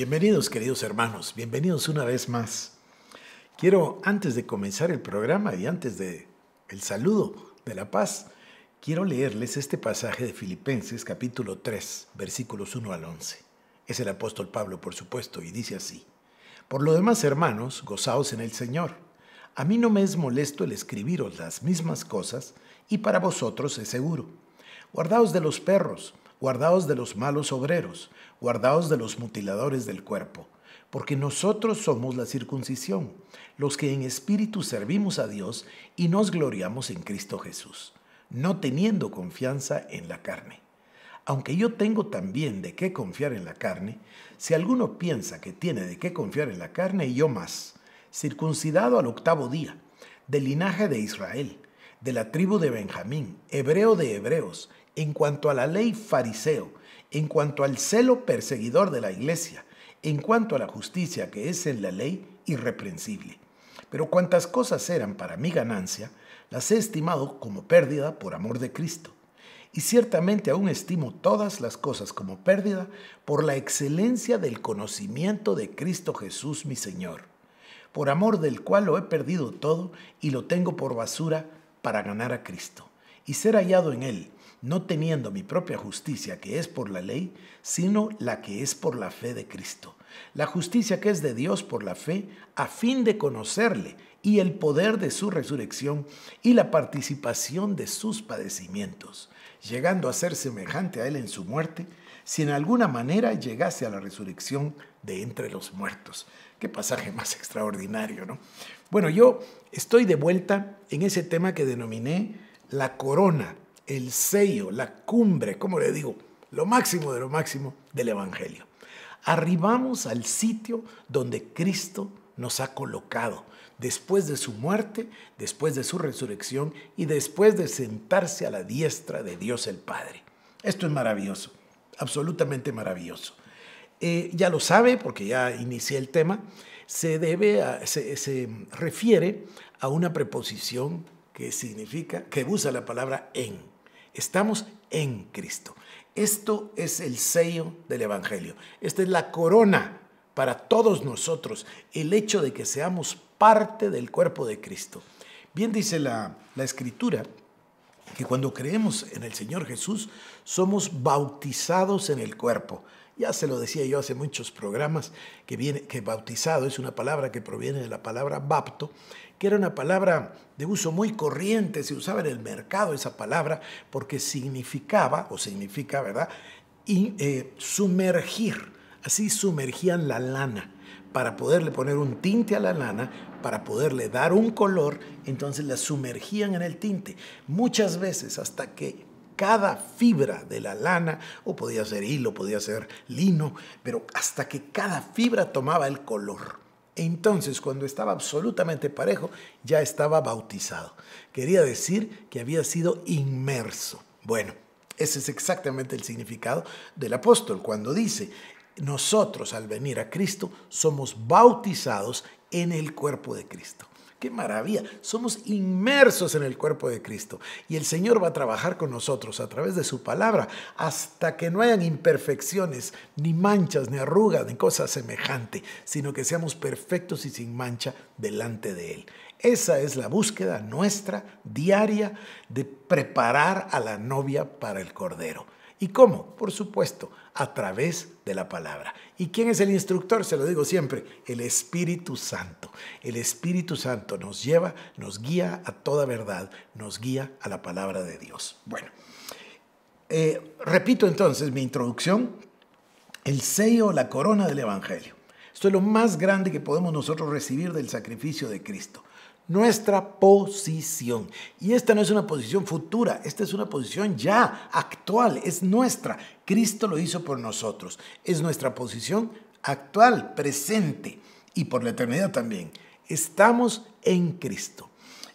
Bienvenidos queridos hermanos, bienvenidos una vez más. Quiero, antes de comenzar el programa y antes de el saludo de la paz, quiero leerles este pasaje de Filipenses capítulo 3, versículos 1 al 11. Es el apóstol Pablo, por supuesto, y dice así. Por lo demás, hermanos, gozaos en el Señor. A mí no me es molesto el escribiros las mismas cosas, y para vosotros es seguro. Guardaos de los perros, guardaos de los malos obreros, guardaos de los mutiladores del cuerpo, porque nosotros somos la circuncisión, los que en espíritu servimos a Dios y nos gloriamos en Cristo Jesús, no teniendo confianza en la carne. Aunque yo tengo también de qué confiar en la carne, si alguno piensa que tiene de qué confiar en la carne, yo más, circuncidado al octavo día, del linaje de Israel, de la tribu de Benjamín, hebreo de hebreos, en cuanto a la ley fariseo, en cuanto al celo perseguidor de la iglesia, en cuanto a la justicia que es en la ley irreprensible. Pero cuantas cosas eran para mi ganancia, las he estimado como pérdida por amor de Cristo. Y ciertamente aún estimo todas las cosas como pérdida por la excelencia del conocimiento de Cristo Jesús mi Señor, por amor del cual lo he perdido todo y lo tengo por basura para ganar a Cristo y ser hallado en Él no teniendo mi propia justicia que es por la ley, sino la que es por la fe de Cristo. La justicia que es de Dios por la fe, a fin de conocerle y el poder de su resurrección y la participación de sus padecimientos, llegando a ser semejante a él en su muerte, si en alguna manera llegase a la resurrección de entre los muertos. Qué pasaje más extraordinario, ¿no? Bueno, yo estoy de vuelta en ese tema que denominé la corona el sello, la cumbre, como le digo, lo máximo de lo máximo del Evangelio. Arribamos al sitio donde Cristo nos ha colocado, después de su muerte, después de su resurrección y después de sentarse a la diestra de Dios el Padre. Esto es maravilloso, absolutamente maravilloso. Eh, ya lo sabe porque ya inicié el tema, se, debe se refiere a una preposición que significa, que usa la palabra en. Estamos en Cristo. Esto es el sello del Evangelio. Esta es la corona para todos nosotros, el hecho de que seamos parte del cuerpo de Cristo. Bien dice la, la Escritura que cuando creemos en el Señor Jesús somos bautizados en el cuerpo. Ya se lo decía yo hace muchos programas que, viene, que bautizado es una palabra que proviene de la palabra bapto, que era una palabra de uso muy corriente, se usaba en el mercado esa palabra porque significaba, o significa, ¿verdad?, eh, sumergir. Así sumergían la lana para poderle poner un tinte a la lana, para poderle dar un color, entonces la sumergían en el tinte. Muchas veces hasta que cada fibra de la lana, o podía ser hilo, podía ser lino, pero hasta que cada fibra tomaba el color. Entonces, cuando estaba absolutamente parejo, ya estaba bautizado. Quería decir que había sido inmerso. Bueno, ese es exactamente el significado del apóstol cuando dice, nosotros al venir a Cristo somos bautizados en el cuerpo de Cristo. Qué maravilla. Somos inmersos en el cuerpo de Cristo y el Señor va a trabajar con nosotros a través de su palabra hasta que no hayan imperfecciones, ni manchas, ni arrugas, ni cosa semejante, sino que seamos perfectos y sin mancha delante de Él. Esa es la búsqueda nuestra diaria de preparar a la novia para el Cordero. ¿Y cómo? Por supuesto, a través de la palabra. ¿Y quién es el instructor? Se lo digo siempre, el Espíritu Santo. El Espíritu Santo nos lleva, nos guía a toda verdad, nos guía a la palabra de Dios. Bueno, eh, repito entonces mi introducción, el sello, la corona del Evangelio. Esto es lo más grande que podemos nosotros recibir del sacrificio de Cristo nuestra posición. Y esta no es una posición futura, esta es una posición ya actual, es nuestra. Cristo lo hizo por nosotros, es nuestra posición actual, presente y por la eternidad también. Estamos en Cristo.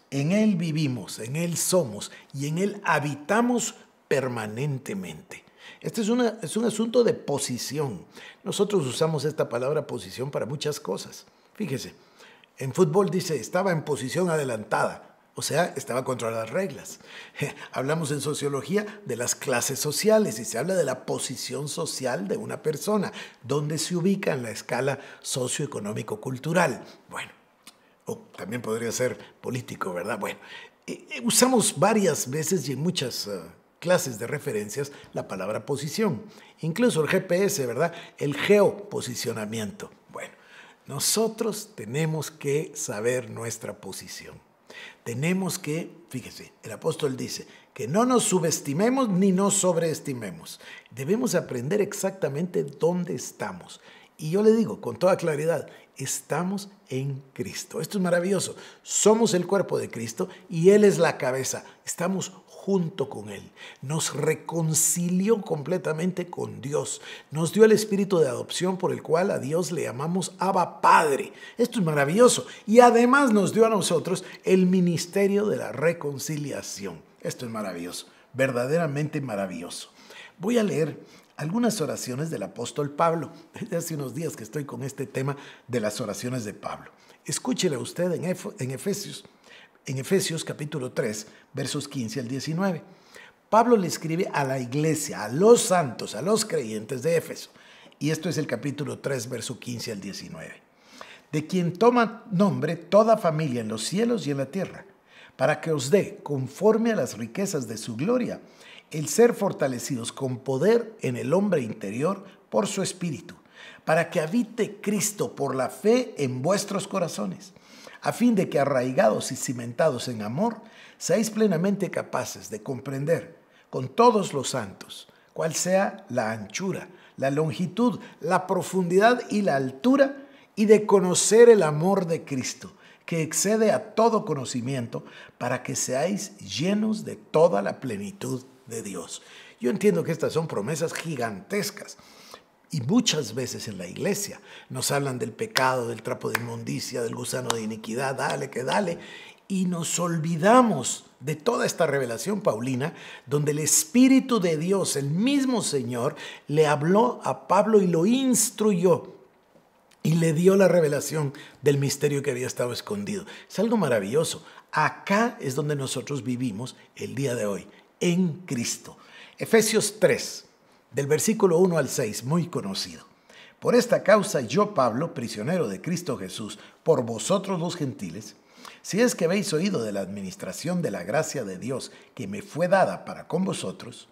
En Él vivimos, en Él somos y en Él habitamos permanentemente. Este es, una, es, un asunto de posición. Nosotros usamos esta palabra posición para muchas cosas. Fíjese, en fútbol dice, estaba en posición adelantada, o sea, estaba contra las reglas. Hablamos en sociología de las clases sociales y se habla de la posición social de una persona, donde se ubica en la escala socioeconómico-cultural. Bueno, o también podría ser político, ¿verdad? Bueno, eh, eh, usamos varias veces y en muchas... Eh, clases de referencias la palabra posición, incluso el GPS, ¿verdad? El geoposicionamiento. Nosotros tenemos que saber nuestra posición. Tenemos que, fíjese, el apóstol dice, que no nos subestimemos ni nos sobreestimemos. Debemos aprender exactamente dónde estamos. Y yo le digo con toda claridad, estamos en Cristo. Esto es maravilloso. Somos el cuerpo de Cristo y Él es la cabeza. Estamos junto con Él. Nos reconcilió completamente con Dios. Nos dio el espíritu de adopción por el cual a Dios le llamamos Abba Padre. Esto es maravilloso. Y además nos dio a nosotros el ministerio de la reconciliación. Esto es maravilloso. Verdaderamente maravilloso. Voy a leer algunas oraciones del apóstol Pablo. hace unos días que estoy con este tema de las oraciones de Pablo. Escúchela usted en, Efesios, en Efesios capítulo 3, versos 15 al 19. Pablo le escribe a la iglesia, a los santos, a los creyentes de Éfeso. Y esto es el capítulo 3, verso 15 al 19. De quien toma nombre toda familia en los cielos y en la tierra, para que os dé, conforme a las riquezas de su gloria, el ser fortalecidos con poder en el hombre interior por su espíritu, para que habite Cristo por la fe en vuestros corazones, a fin de que arraigados y cimentados en amor, seáis plenamente capaces de comprender con todos los santos cuál sea la anchura, la longitud, la profundidad y la altura, y de conocer el amor de Cristo, que excede a todo conocimiento, para que seáis llenos de toda la plenitud de Dios. Yo entiendo que estas son promesas gigantescas. Y muchas veces en la iglesia nos hablan del pecado, del trapo de inmundicia, del gusano de iniquidad, dale que dale. Y nos olvidamos de toda esta revelación paulina, donde el Espíritu de Dios, el mismo Señor, le habló a Pablo y lo instruyó y le dio la revelación del misterio que había estado escondido. Es algo maravilloso. Acá es donde nosotros vivimos el día de hoy, en Cristo. Efesios 3, del versículo 1 al 6, muy conocido. Por esta causa yo, Pablo, prisionero de Cristo Jesús, por vosotros los gentiles, si es que habéis oído de la administración de la gracia de Dios que me fue dada para con vosotros,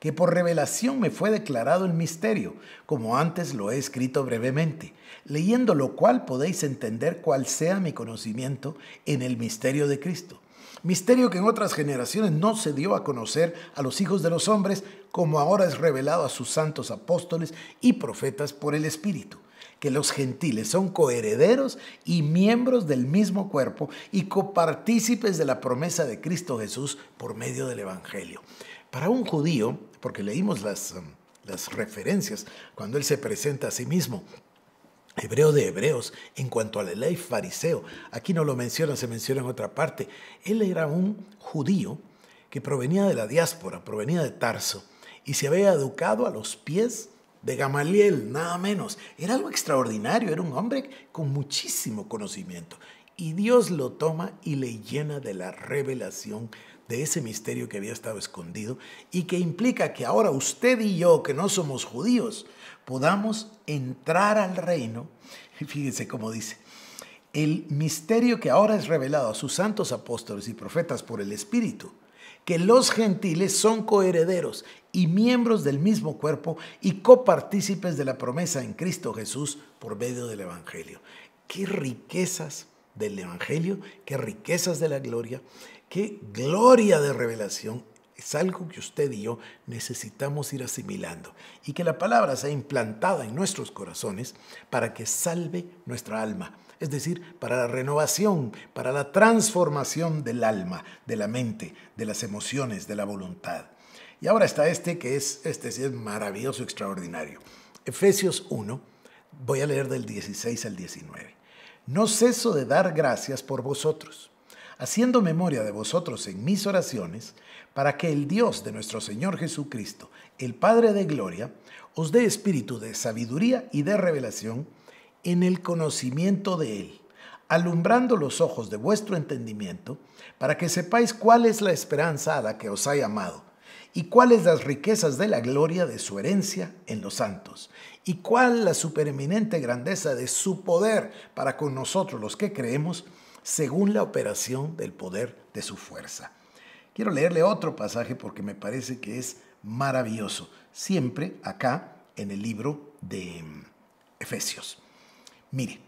que por revelación me fue declarado el misterio, como antes lo he escrito brevemente, leyendo lo cual podéis entender cuál sea mi conocimiento en el misterio de Cristo misterio que en otras generaciones no se dio a conocer a los hijos de los hombres, como ahora es revelado a sus santos apóstoles y profetas por el Espíritu, que los gentiles son coherederos y miembros del mismo cuerpo y copartícipes de la promesa de Cristo Jesús por medio del Evangelio. Para un judío, porque leímos las, um, las referencias cuando él se presenta a sí mismo, hebreo de hebreos en cuanto a la ley fariseo. Aquí no lo menciona, se menciona en otra parte. Él era un judío que provenía de la diáspora, provenía de Tarso, y se había educado a los pies de Gamaliel, nada menos. Era algo extraordinario, era un hombre con muchísimo conocimiento. Y Dios lo toma y le llena de la revelación de ese misterio que había estado escondido y que implica que ahora usted y yo, que no somos judíos, podamos entrar al reino. Fíjense cómo dice, el misterio que ahora es revelado a sus santos apóstoles y profetas por el Espíritu, que los gentiles son coherederos y miembros del mismo cuerpo y copartícipes de la promesa en Cristo Jesús por medio del Evangelio. Qué riquezas del Evangelio, qué riquezas de la gloria Qué gloria de revelación es algo que usted y yo necesitamos ir asimilando y que la palabra sea implantada en nuestros corazones para que salve nuestra alma, es decir, para la renovación, para la transformación del alma, de la mente, de las emociones, de la voluntad. Y ahora está este que es, este es maravilloso, extraordinario. Efesios 1, voy a leer del 16 al 19. No ceso de dar gracias por vosotros haciendo memoria de vosotros en mis oraciones, para que el Dios de nuestro Señor Jesucristo, el Padre de Gloria, os dé espíritu de sabiduría y de revelación en el conocimiento de Él, alumbrando los ojos de vuestro entendimiento, para que sepáis cuál es la esperanza a la que os ha llamado, y cuáles las riquezas de la gloria de su herencia en los santos, y cuál la supereminente grandeza de su poder para con nosotros los que creemos, según la operación del poder de su fuerza. Quiero leerle otro pasaje porque me parece que es maravilloso, siempre acá en el libro de mm, Efesios. Mire,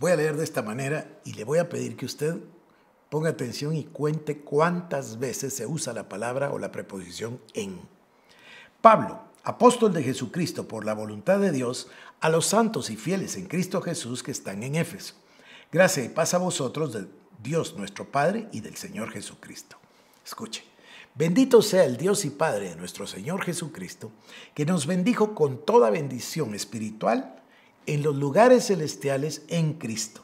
voy a leer de esta manera y le voy a pedir que usted ponga atención y cuente cuántas veces se usa la palabra o la preposición en. Pablo, apóstol de Jesucristo por la voluntad de Dios, a los santos y fieles en Cristo Jesús que están en Éfeso Gracia y paz a vosotros de Dios nuestro Padre y del Señor Jesucristo. Escuche. Bendito sea el Dios y Padre de nuestro Señor Jesucristo, que nos bendijo con toda bendición espiritual en los lugares celestiales en Cristo,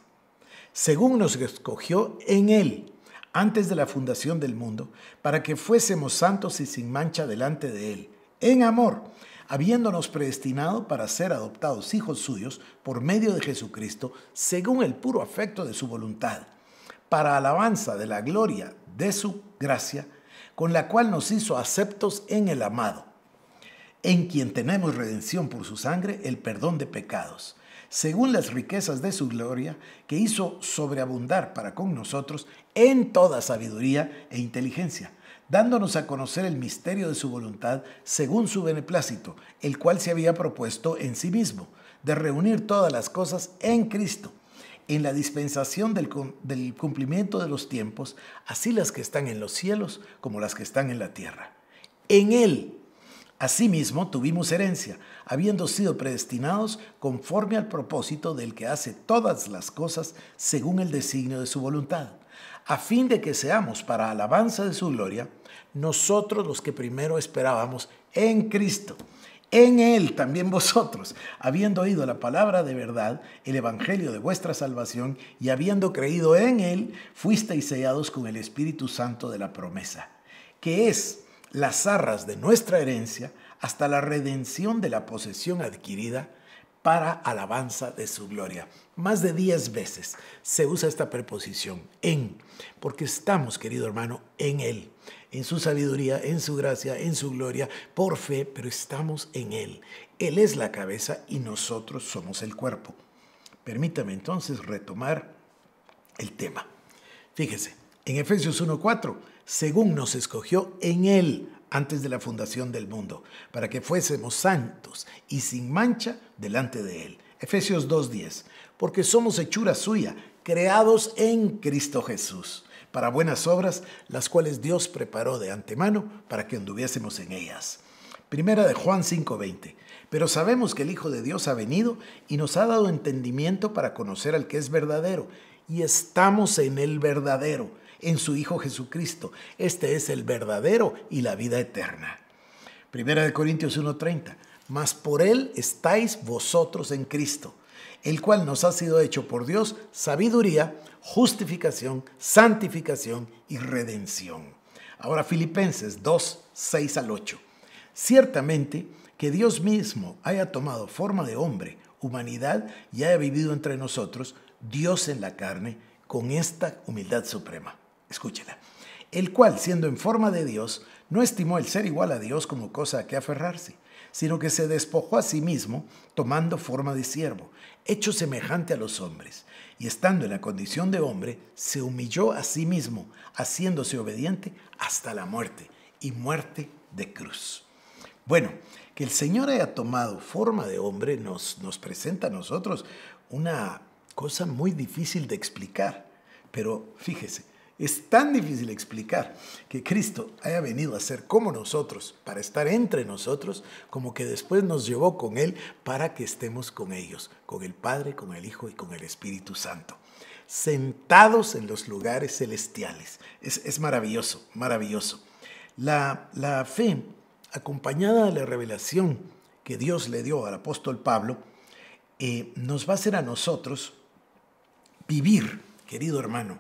según nos escogió en Él antes de la fundación del mundo, para que fuésemos santos y sin mancha delante de Él, en amor habiéndonos predestinado para ser adoptados hijos suyos por medio de Jesucristo, según el puro afecto de su voluntad, para alabanza de la gloria de su gracia, con la cual nos hizo aceptos en el amado, en quien tenemos redención por su sangre, el perdón de pecados según las riquezas de su gloria, que hizo sobreabundar para con nosotros en toda sabiduría e inteligencia, dándonos a conocer el misterio de su voluntad según su beneplácito, el cual se había propuesto en sí mismo, de reunir todas las cosas en Cristo, en la dispensación del, cumplimiento de los tiempos, así las que están en los cielos como las que están en la tierra. En Él Asimismo, tuvimos herencia, habiendo sido predestinados conforme al propósito del que hace todas las cosas según el designio de su voluntad, a fin de que seamos para alabanza de su gloria, nosotros los que primero esperábamos en Cristo. En Él también vosotros, habiendo oído la palabra de verdad, el Evangelio de vuestra salvación, y habiendo creído en Él, fuisteis sellados con el Espíritu Santo de la promesa, que es las arras de nuestra herencia hasta la redención de la posesión adquirida para alabanza de su gloria. Más de 10 veces se usa esta preposición en, porque estamos, querido hermano, en Él, en su sabiduría, en su gracia, en su gloria, por fe, pero estamos en Él. Él es la cabeza y nosotros somos el cuerpo. Permítame entonces retomar el tema. Fíjese, en Efesios 1.4 según nos escogió en Él antes de la fundación del mundo, para que fuésemos santos y sin mancha delante de Él. Efesios 2.10, porque somos hechura suya, creados en Cristo Jesús, para buenas obras, las cuales Dios preparó de antemano para que anduviésemos en ellas. Primera de Juan 5:20. Pero sabemos que el Hijo de Dios ha venido y nos ha dado entendimiento para conocer al que es verdadero, y estamos en el verdadero, en su Hijo Jesucristo. Este es el verdadero y la vida eterna. Primera de Corintios 1:30. Mas por Él estáis vosotros en Cristo, el cual nos ha sido hecho por Dios sabiduría, justificación, santificación y redención. Ahora Filipenses 2, 6 al 8. Ciertamente que Dios mismo haya tomado forma de hombre, humanidad y haya vivido entre nosotros, Dios en la carne, con esta humildad suprema. Escúchela. El cual, siendo en forma de Dios, no estimó el ser igual a Dios como cosa a que aferrarse, sino que se despojó a sí mismo, tomando forma de siervo, hecho semejante a los hombres, y estando en la condición de hombre, se humilló a sí mismo, haciéndose obediente hasta la muerte, y muerte de cruz. Bueno, que el Señor haya tomado forma de hombre nos, nos presenta a nosotros una cosa muy difícil de explicar, pero fíjese, es tan difícil explicar que Cristo haya venido a ser como nosotros, para estar entre nosotros, como que después nos llevó con Él para que estemos con ellos, con el Padre, con el Hijo y con el Espíritu Santo sentados en los lugares celestiales. Es, maravilloso, maravilloso. La, fe, acompañada de la revelación que Dios le dio al apóstol Pablo, eh, nos va a hacer a nosotros vivir, querido hermano,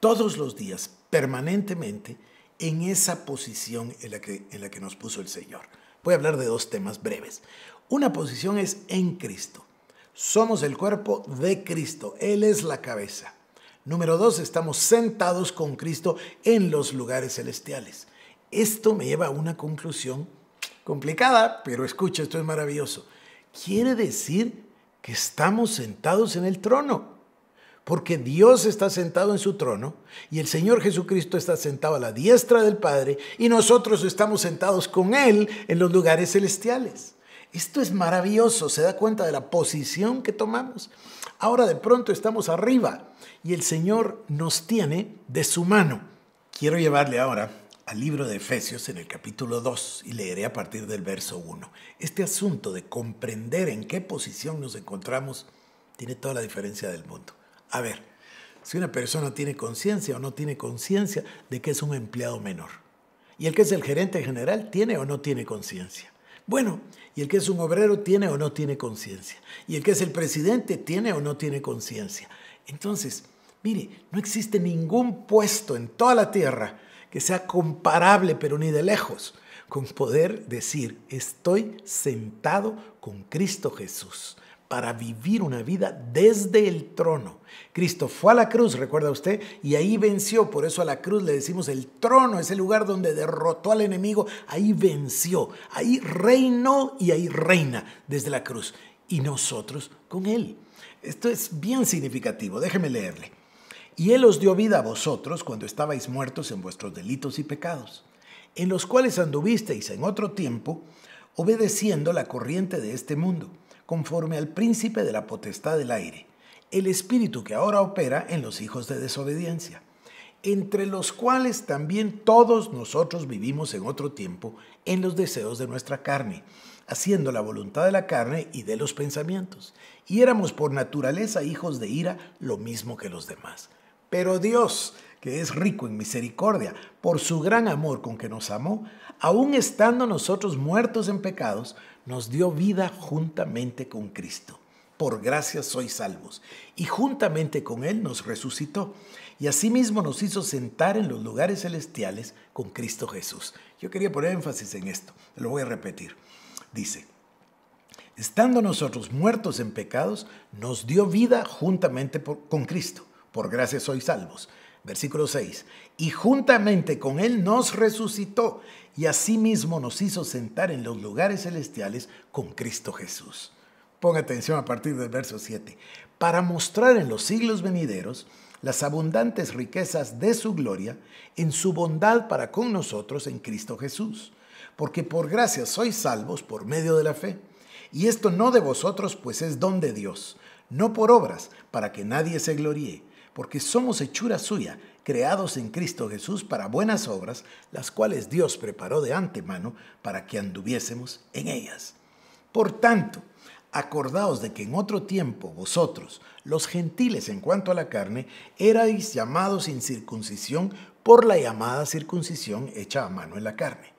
todos los días, permanentemente, en esa posición en la, que, en la que nos puso el Señor. Voy a hablar de dos temas breves. Una posición es en Cristo. Somos el cuerpo de Cristo. Él es la cabeza. Número dos, estamos sentados con Cristo en los lugares celestiales. Esto me lleva a una conclusión complicada, pero escucha, esto es maravilloso. Quiere decir que estamos sentados en el trono porque Dios está sentado en su trono y el Señor Jesucristo está sentado a la diestra del Padre y nosotros estamos sentados con Él en los lugares celestiales. Esto es maravilloso, se da cuenta de la posición que tomamos. Ahora de pronto estamos arriba y el Señor nos tiene de su mano. Quiero llevarle ahora al libro de Efesios en el capítulo 2 y leeré a partir del verso 1. Este asunto de comprender en qué posición nos encontramos tiene toda la diferencia del mundo. A ver, si una persona tiene conciencia o no tiene conciencia de que es un empleado menor. Y el que es el gerente general tiene o no tiene conciencia. Bueno, y el que es un obrero tiene o no tiene conciencia. Y el que es el presidente tiene o no tiene conciencia. Entonces, mire, no existe ningún puesto en toda la tierra que sea comparable, pero ni de lejos, con poder decir, estoy sentado con Cristo Jesús para vivir una vida desde el trono. Cristo fue a la cruz, recuerda usted, y ahí venció. Por eso a la cruz le decimos el trono, es el lugar donde derrotó al enemigo. Ahí venció, ahí reinó y ahí reina desde la cruz. Y nosotros con él. Esto es bien significativo, déjeme leerle. Y él os dio vida a vosotros cuando estabais muertos en vuestros delitos y pecados, en los cuales anduvisteis en otro tiempo, obedeciendo la corriente de este mundo conforme al príncipe de la potestad del aire, el espíritu que ahora opera en los hijos de desobediencia, entre los cuales también todos nosotros vivimos en otro tiempo en los deseos de nuestra carne, haciendo la voluntad de la carne y de los pensamientos, y éramos por naturaleza hijos de ira lo mismo que los demás. Pero Dios, que es rico en misericordia, por su gran amor con que nos amó, aun estando nosotros muertos en pecados, nos dio vida juntamente con Cristo. Por gracias sois salvos. Y juntamente con Él nos resucitó. Y asimismo nos hizo sentar en los lugares celestiales con Cristo Jesús. Yo quería poner énfasis en esto. Lo voy a repetir. Dice, estando nosotros muertos en pecados, nos dio vida juntamente con Cristo. Por gracias sois salvos. Versículo 6. Y juntamente con Él nos resucitó y asimismo nos hizo sentar en los lugares celestiales con Cristo Jesús. Ponga atención a partir del verso 7. Para mostrar en los siglos venideros las abundantes riquezas de su gloria en su bondad para con nosotros en Cristo Jesús. Porque por gracia sois salvos por medio de la fe. Y esto no de vosotros, pues es don de Dios, no por obras, para que nadie se gloríe porque somos hechura suya, creados en Cristo Jesús para buenas obras, las cuales Dios preparó de antemano para que anduviésemos en ellas. Por tanto, acordaos de que en otro tiempo vosotros, los gentiles en cuanto a la carne, erais llamados circuncisión por la llamada circuncisión hecha a mano en la carne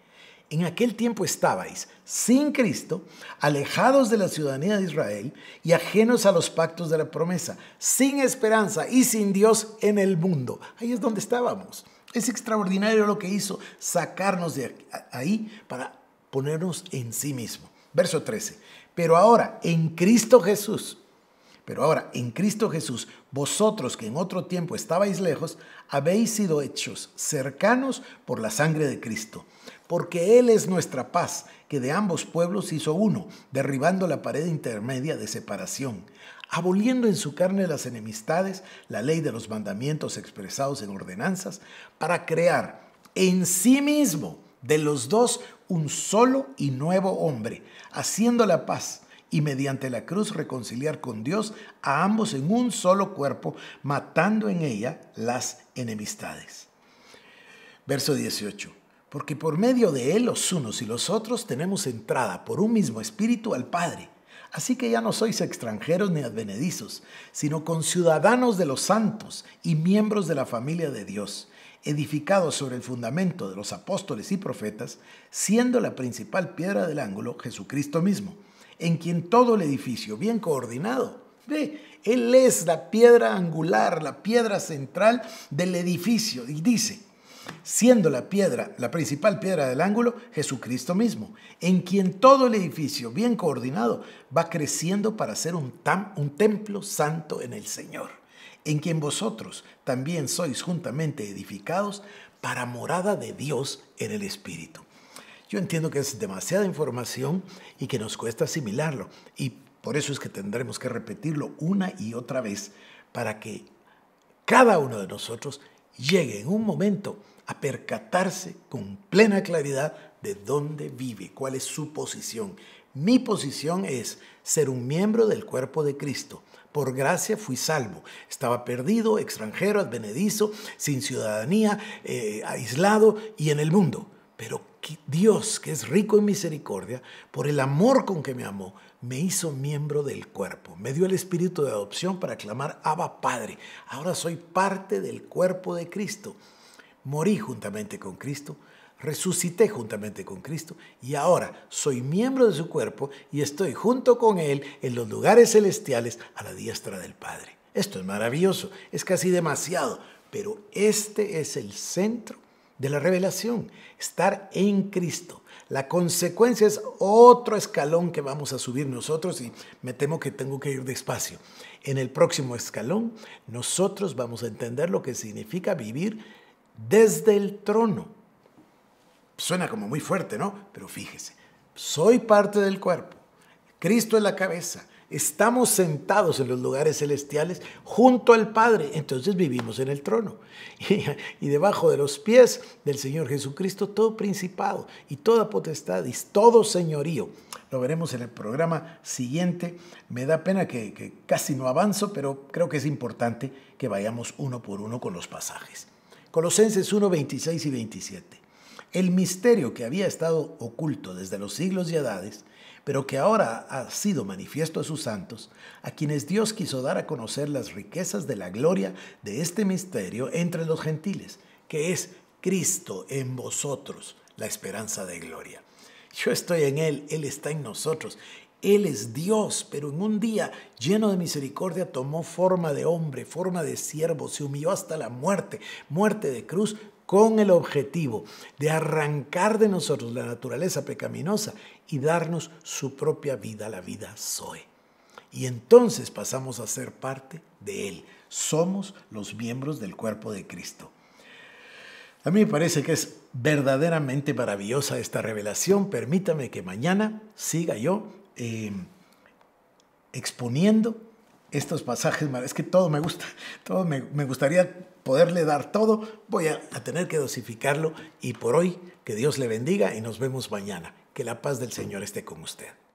en aquel tiempo estabais sin Cristo, alejados de la ciudadanía de Israel y ajenos a los pactos de la promesa, sin esperanza y sin Dios en el mundo. Ahí es donde estábamos. Es extraordinario lo que hizo, sacarnos de ahí para ponernos en sí mismo. Verso 13. Pero ahora, en Cristo Jesús, pero ahora, en Cristo Jesús, vosotros que en otro tiempo estabais lejos, habéis sido hechos cercanos por la sangre de Cristo. Porque Él es nuestra paz, que de ambos pueblos hizo uno, derribando la pared intermedia de separación, aboliendo en su carne las enemistades, la ley de los mandamientos expresados en ordenanzas, para crear en sí mismo de los dos un solo y nuevo hombre, haciendo la paz y mediante la cruz reconciliar con Dios a ambos en un solo cuerpo, matando en ella las enemistades. Verso 18. Porque por medio de él los unos y los otros tenemos entrada por un mismo espíritu al Padre. Así que ya no sois extranjeros ni advenedizos, sino con ciudadanos de los santos y miembros de la familia de Dios, edificados sobre el fundamento de los apóstoles y profetas, siendo la principal piedra del ángulo Jesucristo mismo en quien todo el edificio, bien coordinado, ve, Él es la piedra angular, la piedra central del edificio. Y dice, siendo la piedra, la principal piedra del ángulo, Jesucristo mismo, en quien todo el edificio, bien coordinado, va creciendo para ser un, un templo santo en el Señor, en quien vosotros también sois juntamente edificados para morada de Dios en el Espíritu. Yo entiendo que es demasiada información y que nos cuesta asimilarlo. Y por eso es que tendremos que repetirlo una y otra vez para que cada uno de nosotros llegue en un momento a percatarse con plena claridad de dónde vive, cuál es su posición. Mi posición es ser un miembro del cuerpo de Cristo. Por gracia fui salvo. Estaba perdido, extranjero, advenedizo, sin ciudadanía, eh, aislado y en el mundo. Pero Dios, que es rico en misericordia, por el amor con que me amó, me hizo miembro del cuerpo, me dio el espíritu de adopción para clamar, Abba Padre, ahora soy parte del cuerpo de Cristo. Morí juntamente con Cristo, resucité juntamente con Cristo y ahora soy miembro de su cuerpo y estoy junto con Él en los lugares celestiales a la diestra del Padre. Esto es maravilloso, es casi demasiado, pero este es el centro de la revelación, estar en Cristo. La consecuencia es otro escalón que vamos a subir nosotros y me temo que tengo que ir despacio. En el próximo escalón nosotros vamos a entender lo que significa vivir desde el trono. Suena como muy fuerte, ¿no? Pero fíjese, soy parte del cuerpo. Cristo es la cabeza. Estamos sentados en los lugares celestiales junto al Padre, entonces vivimos en el trono. Y, debajo de los pies del Señor Jesucristo todo principado y toda potestad y todo señorío. Lo veremos en el programa siguiente. Me da pena que, que casi no avanzo, pero creo que es importante que vayamos uno por uno con los pasajes. Colosenses 1, 26 y 27. El misterio que había estado oculto desde los siglos y edades, pero que ahora ha sido manifiesto a sus santos, a quienes Dios quiso dar a conocer las riquezas de la gloria de este misterio entre los gentiles, que es Cristo en vosotros, la esperanza de gloria. Yo estoy en Él, Él está en nosotros. Él es Dios, pero en un día lleno de misericordia tomó forma de hombre, forma de siervo, se humilló hasta la muerte, muerte de cruz, con el objetivo de arrancar de nosotros la naturaleza pecaminosa y darnos su propia vida, la vida Zoe. Y entonces pasamos a ser parte de Él. Somos los miembros del cuerpo de Cristo. A mí me parece que es verdaderamente maravillosa esta revelación. Permítame que mañana siga yo em, exponiendo estos pasajes. Es que todo me gusta, todo me, me gustaría poderle dar todo, voy a, tener que dosificarlo y por hoy que Dios le bendiga y nos vemos mañana. Que la paz del Señor esté con usted.